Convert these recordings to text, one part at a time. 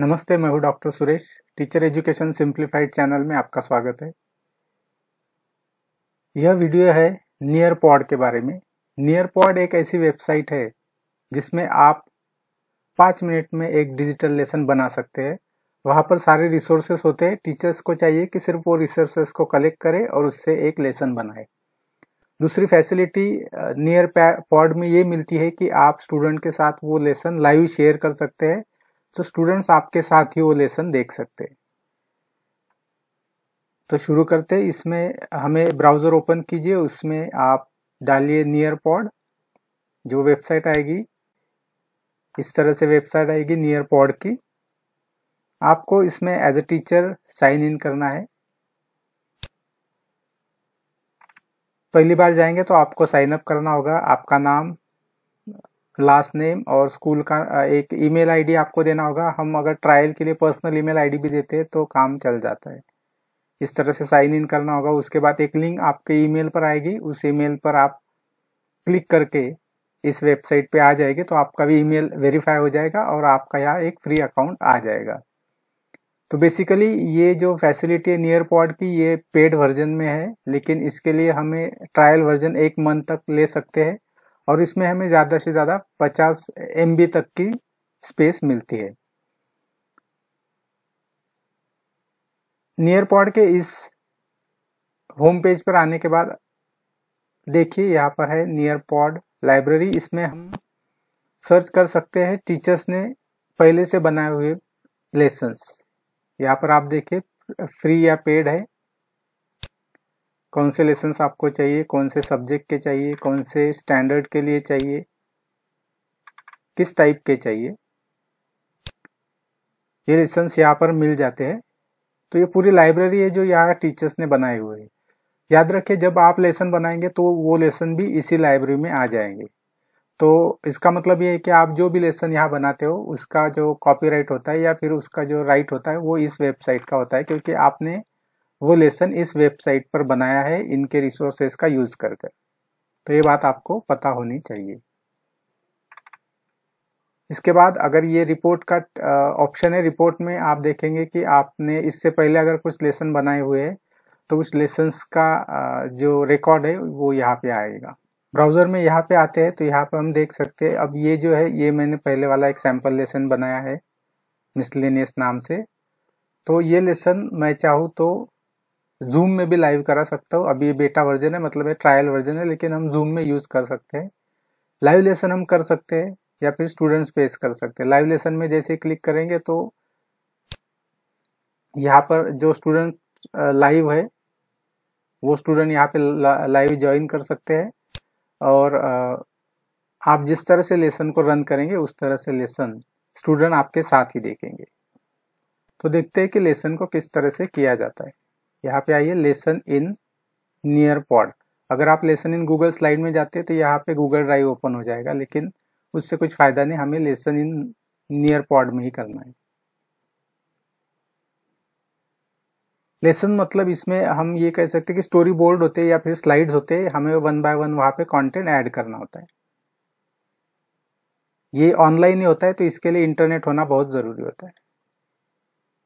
नमस्ते मैं हूं doctor Suresh teacher education simplified channel में आपका स्वागत है यह वीडियो है नियर पॉड के बारे में नियर पॉड एक ऐसी वेबसाइट है जिसमें आप पाँच मिनट में एक डिजिटल लेसन बना सकते हैं वहाँ पर सारे रिसोर्सेस होते हैं टीचर्स को चाहिए कि सिर्फ वो रिसोर्सेस को कलेक्ट करे और उससे एक लेसन बनाए दूसरी फैसिलिटी नियर पॉड में ये मिलती है कि आप स्टूडेंट के साथ वो लेसन लाइव शेयर कर सकते हैं तो स्टूडेंट्स आपके साथ ही वो लेसन देख सकते हैं तो शुरू करते हैं इसमें हमें ब्राउज़र ओपन कीजिए उसमें आप डालिए नियर पॉड जो वेबसाइट आएगी इस तरह से वेबसाइट आएगी नियर पॉड की आपको इसमें as a teacher sign in करना है पहली बार जाएंगे तो आपको साइन अप करना होगा आपका नाम लास्ट नेम और स्कूल का एक ईमेल आईडी आपको देना होगा हम अगर ट्रायल के लिए पर्सनल ईमेल आईडी भी देते हैं तो काम चल जाता है इस तरह से साइन इन करना होगा उसके बाद एक लिंक आपके ईमेल पर आएगी उस ईमेल पर आप क्लिक करके इस वेबसाइट पे आ जाएगी तो आपका भी ईमेल वेरीफाई हो जाएगा और आपका यहाँ एक फ्री अकाउंट आ जाएगा तो बेसिकली ये जो फैसिलिटी है नियर पॉड की ये पेड वर्जन में है लेकिन इसके लिए हमें ट्रायल वर्जन एक मंथ तक ले सकते हैं और इसमें हमें ज़्यादा से ज़्यादा 50 एम तक की स्पेस मिलती है नियर पॉड के इस होम पेज पर आने के बाद देखिए यहाँ पर है नियर पॉड लाइब्रेरी इसमें हम सर्च कर सकते हैं टीचर्स ने पहले से बनाए हुए लेसन्स यहाँ पर आप देखिए फ्री या पेड है कौन से लेसन्स आपको चाहिए कौन से सब्जेक्ट के चाहिए कौन से स्टैंडर्ड के लिए चाहिए किस टाइप के चाहिए ये लेसन्स यहाँ पर मिल जाते हैं तो ये पूरी लाइब्रेरी है जो यहाँ टीचर्स ने बनाए हुए है याद रखिए जब आप लेसन बनाएंगे तो वो लेसन भी इसी लाइब्रेरी में आ जाएंगे तो इसका मतलब ये है कि आप जो भी लेसन यहाँ बनाते हो उसका जो कॉपीराइट होता है या फिर उसका जो राइट होता है वो इस वेबसाइट का होता है क्योंकि आपने वो लेसन इस वेबसाइट पर बनाया है इनके रिसोर्सेस का यूज कर तो ये बात आपको पता होनी चाहिए इसके बाद अगर ये रिपोर्ट का ऑप्शन है रिपोर्ट में आप देखेंगे कि आपने इससे पहले अगर कुछ लेसन बनाए हुए हैं तो उस लेसन्स का जो रिकॉर्ड है वो यहाँ पे आएगा ब्राउज़र में यहाँ पे आते हैं तो यहाँ पे हम देख सकते हैं अब ये जो है ये मैंने पहले वाला एक सैम्पल लेसन बनाया है मिसलेनियस नाम से तो ये लेसन मैं चाहूँ तो जूम में भी लाइव करा सकता हूँ अभी ये बेटा वर्जन है मतलब ये ट्रायल वर्जन है लेकिन हम जूम में यूज़ कर सकते हैं लाइव लेसन हम कर सकते हैं या फिर स्टूडेंट्स पेज कर सकते हैं लाइव लेसन में जैसे क्लिक करेंगे तो यहाँ पर जो स्टूडेंट लाइव है वो स्टूडेंट यहाँ पे लाइव ज्वाइन कर सकते हैं और आप जिस तरह से लेसन को रन करेंगे उस तरह से लेसन स्टूडेंट आपके साथ ही देखेंगे तो देखते हैं कि लेसन को किस तरह से किया जाता है यहाँ पे आइए लेसन इन नियर पॉड अगर आप लेसन इन गूगल स्लाइड में जाते हैं तो यहाँ पे गूगल ड्राइव ओपन हो जाएगा लेकिन उससे कुछ फ़ायदा नहीं हमें लेसन इन नियर पॉड में ही करना है लेसन मतलब इसमें हम ये कह सकते हैं कि स्टोरी बोर्ड होते हैं या फिर स्लाइड्स होते हैं हमें वन बाय वन वहाँ पे कंटेंट ऐड करना होता है ये ऑनलाइन ही होता है तो इसके लिए इंटरनेट होना बहुत ज़रूरी होता है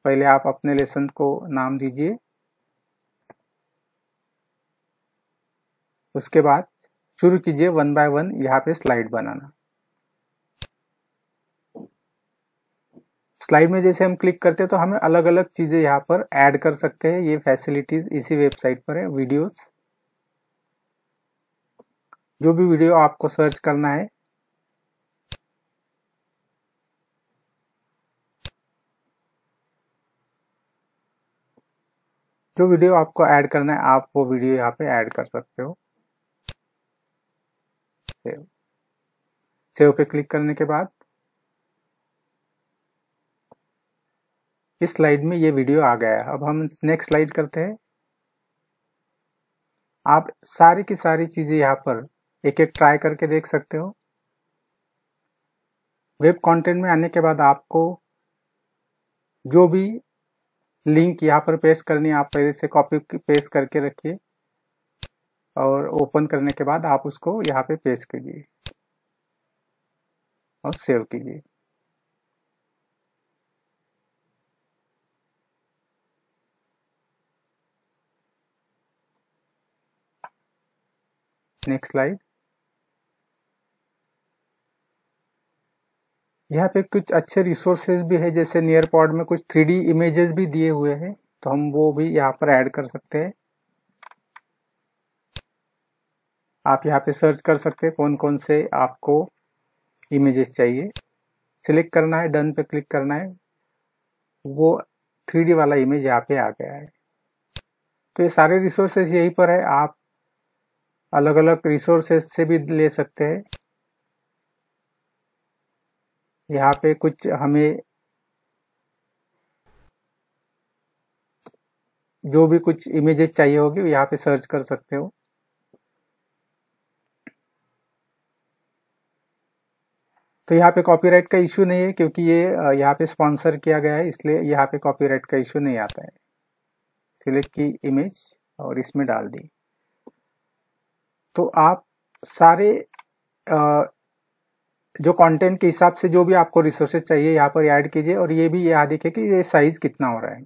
पहले आप अपने लेसन को नाम दीजिए उसके बाद शुरू कीजिए वन बाय वन यहाँ पे स्लाइड बनाना स्लाइड में जैसे हम क्लिक करते हैं तो हमें अलग अलग चीज़ें यहाँ पर ऐड कर सकते हैं ये फैसिलिटीज़ इसी वेबसाइट पर है वीडियोस जो भी वीडियो आपको सर्च करना है जो वीडियो आपको ऐड करना है आप वो वीडियो यहाँ पे ऐड कर सकते हो सेव सेव पे क्लिक करने के बाद इस स्लाइड में ये वीडियो आ गया है अब हम नेक्स्ट स्लाइड करते हैं आप सारी की सारी चीजें यहाँ पर एक एक ट्राई करके देख सकते हो वेब कंटेंट में आने के बाद आपको जो भी लिंक यहाँ पर पेस्ट करनी है आप पहले से कॉपी पेस्ट करके रखिए और ओपन करने के बाद आप उसको यहाँ पे पेस्ट कीजिए और सेव कीजिए नेक्स्ट स्लाइड यहाँ पे कुछ अच्छे रिसोर्सेज भी है जैसे नियर पॉड में कुछ थ्री डी इमेजेस भी दिए हुए हैं तो हम वो भी यहाँ पर ऐड कर सकते हैं आप यहाँ पे सर्च कर सकते हैं कौन कौन से आपको इमेजेस चाहिए सिलेक्ट करना है डन पे क्लिक करना है वो थ्री वाला इमेज यहाँ पे आ गया है तो ये सारे रिसोर्सेस यहीं पर है आप अलग अलग रिसोर्सेज से भी ले सकते हैं यहाँ पे कुछ हमें जो भी कुछ इमेजेस चाहिए होगी यहाँ पे सर्च कर सकते हो तो यहाँ पे कॉपीराइट का इश्यू नहीं है क्योंकि ये यहाँ पे स्पॉन्सर किया गया है इसलिए यहाँ पे कॉपीराइट का इश्यू नहीं आता है सिलेक्ट की इमेज और इसमें डाल दी तो आप सारे जो कंटेंट के हिसाब से जो भी आपको रिसोर्सेज चाहिए यहाँ पर ऐड कीजिए और ये भी यहाँ देखे कि ये साइज कितना हो रहा है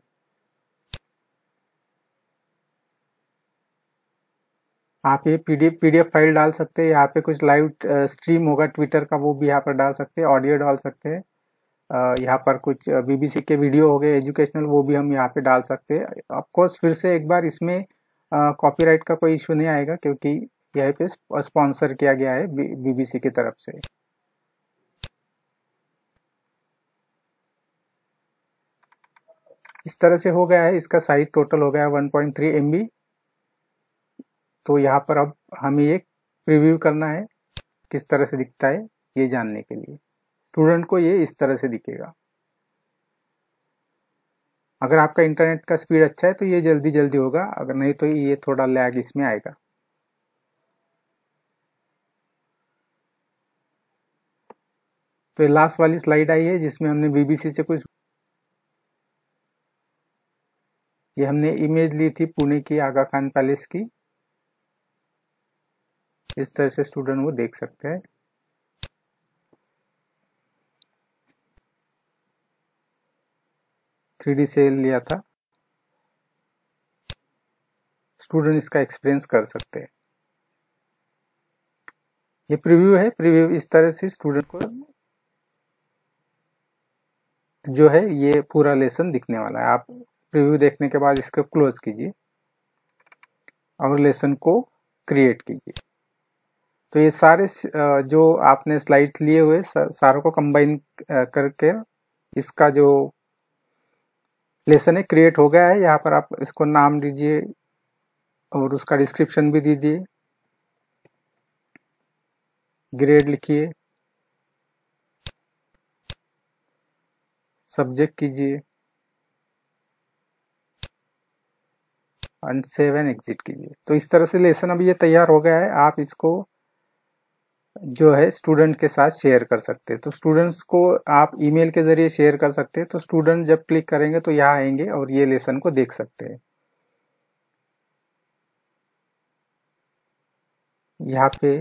आप ये पीडीएफ पीडीएफ फाइल डाल सकते हैं यहाँ पे कुछ लाइव स्ट्रीम होगा ट्विटर का वो भी यहाँ पर डाल सकते हैं ऑडियो डाल सकते हैं यहाँ पर कुछ बीबीसी के वीडियो हो गए एजुकेशनल वो भी हम यहाँ पे डाल सकते हैं ऑफकोर्स फिर से एक बार इसमें कॉपीराइट का कोई इश्यू नहीं आएगा क्योंकि यह पे स्पॉन्सर किया गया है बीबीसी की तरफ से इस तरह से हो गया है इसका साइज टोटल हो गया है वन पॉइंट थ्री तो यहाँ पर अब हमें एक प्रीव्यू करना है किस तरह से दिखता है ये जानने के लिए स्टूडेंट को ये इस तरह से दिखेगा अगर आपका इंटरनेट का स्पीड अच्छा है तो ये जल्दी जल्दी होगा अगर नहीं तो ये थोड़ा लैग इसमें आएगा तो ये लास्ट वाली स्लाइड आई है जिसमें हमने बीबीसी से कुछ ये हमने इमेज ली थी पुणे की आगा खान पैलेस की इस तरह से स्टूडेंट वो देख सकते हैं थ्री डी से लिया था स्टूडेंट इसका एक्सपीरियंस कर सकते हैं ये प्रीव्यू है प्रीव्यू इस तरह से स्टूडेंट को जो है ये पूरा लेसन दिखने वाला है आप प्रीव्यू देखने के बाद इसको क्लोज कीजिए और लेसन को क्रिएट कीजिए तो ये सारे जो आपने स्लाइड्स लिए हुए सारों को कंबाइन करके इसका जो लेसन है क्रिएट हो गया है यहाँ पर आप इसको नाम दीजिए और उसका डिस्क्रिप्शन भी दीजिए ग्रेड लिखिए सब्जेक्ट कीजिए एंड सेवन एग्जिट कीजिए तो इस तरह से लेसन अभी ये तैयार हो गया है आप इसको जो है स्टूडेंट के साथ शेयर कर सकते हैं तो स्टूडेंट्स को आप ईमेल के जरिए शेयर कर सकते हैं तो स्टूडेंट जब क्लिक करेंगे तो यहाँ आएंगे और ये लेसन को देख सकते हैं यहाँ पे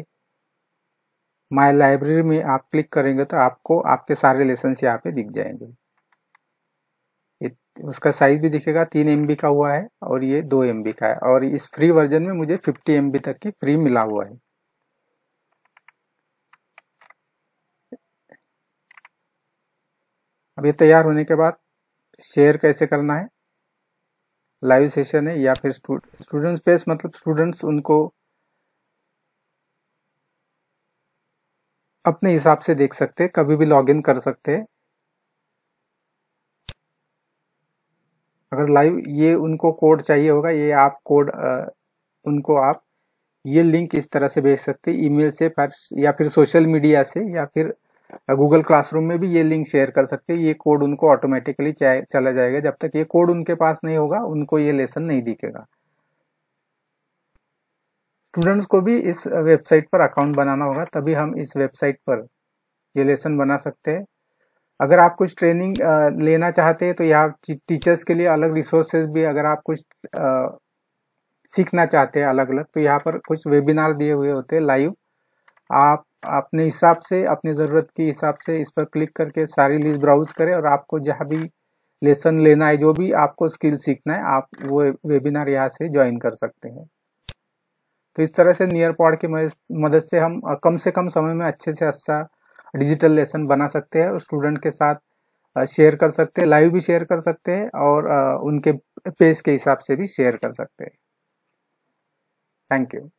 माय लाइब्रेरी में आप क्लिक करेंगे तो आपको आपके सारे लेसन यहाँ पे दिख जाएंगे उसका साइज भी दिखेगा तीन एम का हुआ है और ये दो एम का है और इस फ्री वर्जन में मुझे फिफ्टी एम तक की फ्री मिला हुआ है अब ये तैयार होने के बाद शेयर कैसे करना है लाइव सेशन है या फिर स्टूडेंट्स बेस मतलब स्टूडेंट्स उनको अपने हिसाब से देख सकते कभी भी लॉग इन कर सकते अगर लाइव ये उनको कोड चाहिए होगा ये आप कोड उनको आप ये लिंक इस तरह से भेज सकते ईमेल से या फिर सोशल मीडिया से या फिर गूगल क्लासरूम में भी ये लिंक शेयर कर सकते हैं ये कोड उनको ऑटोमेटिकली चला जाएगा जब तक ये कोड उनके पास नहीं होगा उनको ये लेसन नहीं दिखेगा स्टूडेंट्स को भी इस वेबसाइट पर अकाउंट बनाना होगा तभी हम इस वेबसाइट पर ये लेसन बना सकते हैं अगर आप कुछ ट्रेनिंग लेना चाहते हैं तो यहाँ टीचर्स के लिए अलग रिसोर्सेज भी अगर आप कुछ सीखना चाहते हैं अलग अलग तो यहाँ पर कुछ वेबिनार दिए हुए होते हैं लाइव आप अपने हिसाब से अपनी ज़रूरत के हिसाब से इस पर क्लिक करके सारी लिस्ट ब्राउज करें और आपको जहाँ भी लेसन लेना है जो भी आपको स्किल सीखना है आप वो वेबिनार यहाँ से ज्वाइन कर सकते हैं तो इस तरह से नियर पॉड की मदद से हम कम से कम समय में अच्छे से अच्छा डिजिटल लेसन बना सकते हैं और स्टूडेंट के साथ शेयर कर सकते हैं लाइव भी शेयर कर सकते हैं और उनके पेज के हिसाब से भी शेयर कर सकते हैं थैंक यू